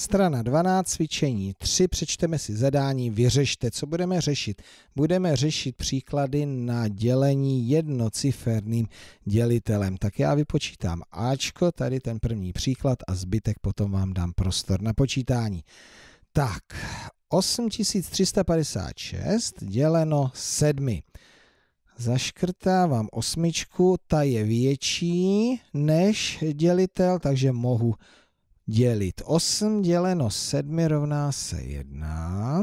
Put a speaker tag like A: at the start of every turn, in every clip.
A: Strana 12, cvičení 3, přečteme si zadání, vyřešte, co budeme řešit. Budeme řešit příklady na dělení jednociferným dělitelem. Tak já vypočítám Ačko, tady ten první příklad a zbytek potom vám dám prostor na počítání. Tak, 8356 děleno 7. Zaškrtávám osmičku, ta je větší než dělitel, takže mohu dělit. 8 děleno 7 rovná se 1.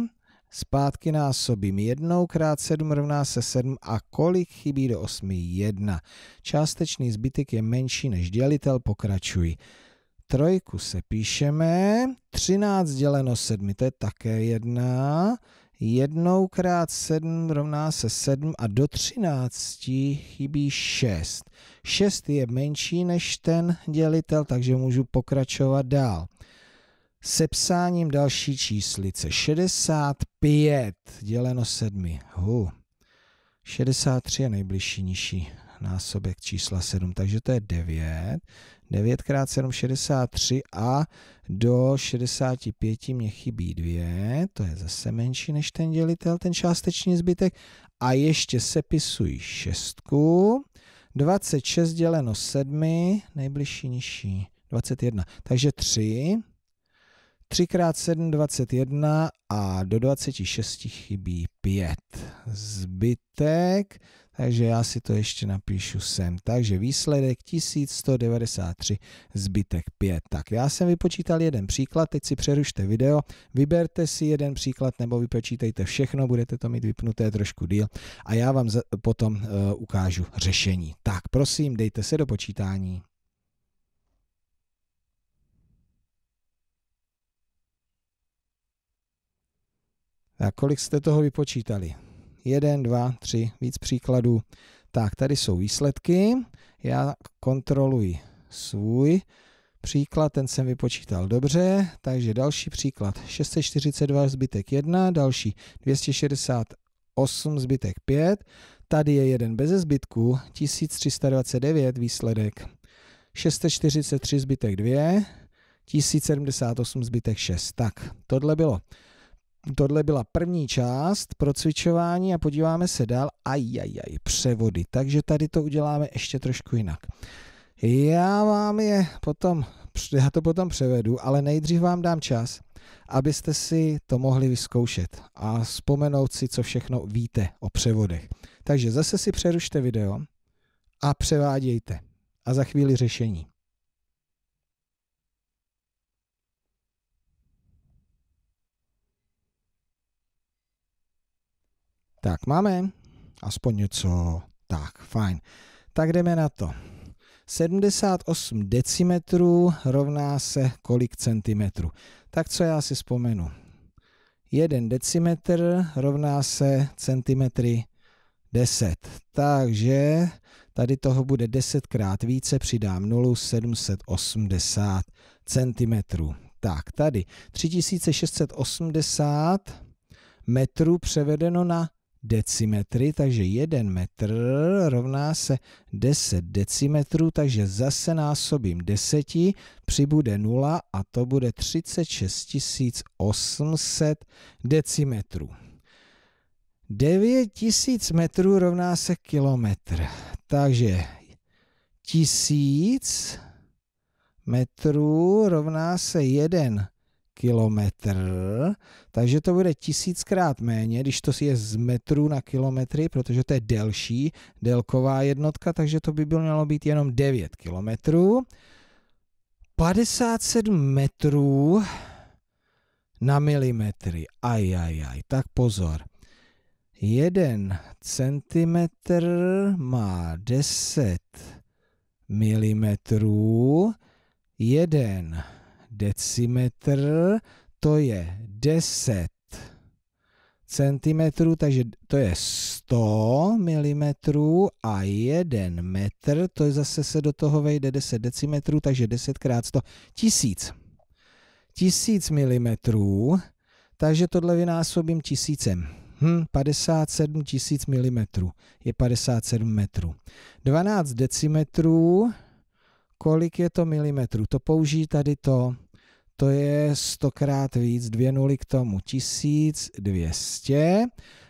A: Zpátky násobím 1 krát 7 rovná se 7 a kolik chybí do 8? 1. Částečný zbytek je menší než dělitel, pokračuji. Trojku se píšeme, 13 děleno 7, to je také 1 jednou krát 7 rovná se 7 a do 13 chybí 6. 6 je menší než ten dělitel, takže můžu pokračovat dál. Sepsáním další číslice 65 děleno 7. Hu. 63 je nejbližší nižší násobek čísla 7, takže to je 9. 9 x 7, 63 a do 65 mě chybí 2, to je zase menší než ten dělitel, ten částečný zbytek. A ještě sepisuji 6. 26 děleno 7, nejbližší nižší, 21. Takže 3, 3 x 7, 21 a do 26 chybí 5. Zbytek takže já si to ještě napíšu sem. Takže výsledek 1193, zbytek 5. Tak já jsem vypočítal jeden příklad, teď si přerušte video, vyberte si jeden příklad nebo vypočítejte všechno, budete to mít vypnuté trošku díl a já vám potom uh, ukážu řešení. Tak prosím, dejte se do počítání. Tak kolik jste toho vypočítali? Jeden, dva, tři, víc příkladů. Tak, tady jsou výsledky. Já kontroluji svůj příklad, ten jsem vypočítal dobře, takže další příklad 642 zbytek 1, další 268 zbytek 5, tady je jeden bez zbytku, 1329 výsledek, 643 zbytek 2, 1078 zbytek 6. Tak, tohle bylo Tohle byla první část pro cvičování a podíváme se dál. Ajajaj, převody. Takže tady to uděláme ještě trošku jinak. Já vám je potom, já to potom převedu, ale nejdřív vám dám čas, abyste si to mohli vyzkoušet a vzpomenout si, co všechno víte o převodech. Takže zase si přerušte video a převádějte. A za chvíli řešení. Tak máme aspoň něco. Tak, fajn. Tak jdeme na to. 78 decimetrů rovná se kolik centimetrů? Tak co já si vzpomenu? 1 decimetr rovná se centimetry 10. Takže tady toho bude 10 krát více, přidám 0, 780 centimetrů. Tak, tady 3680 metrů převedeno na decimetry, takže 1 metr rovná se 10 decimetrů, takže zase násobím 10, přibude 0 a to bude 36 800 decimetrů. 9 tisíc metrů rovná se kilometr, takže 1000 metrů rovná se 1 kilometr, takže to bude tisíckrát méně, když to je z metru na kilometry, protože to je delší délková jednotka, takže to by bylo mělo být jenom 9 kilometrů. 57 metrů na milimetry. Ajajaj, tak pozor. 1 cm má 10 milimetrů, 1 decimetr, to je 10 cm, takže to je 100 mm a 1 metr, to je zase se do toho vejde 10 decimetrů, takže 10 krát 100, 1000. 1000 mm, takže tohle vynásobím tisícem. Hm, 57 tisíc mm je 57 metrů. 12 decimetrů, kolik je to milimetrů? To použijí tady to to je stokrát víc, dvě nuly k tomu, 1200,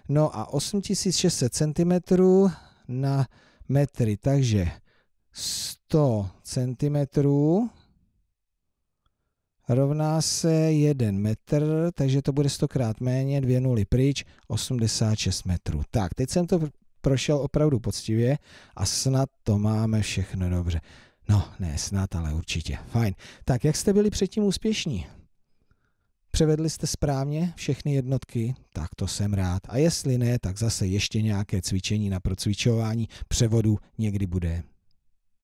A: no a 8600 cm na metry, takže 100 cm rovná se 1 metr, takže to bude stokrát méně, dvě nuly pryč, 86 metrů. Tak, teď jsem to prošel opravdu poctivě a snad to máme všechno dobře. No, ne snad, ale určitě. Fajn. Tak jak jste byli předtím úspěšní? Převedli jste správně všechny jednotky? Tak to jsem rád. A jestli ne, tak zase ještě nějaké cvičení na procvičování převodu někdy bude.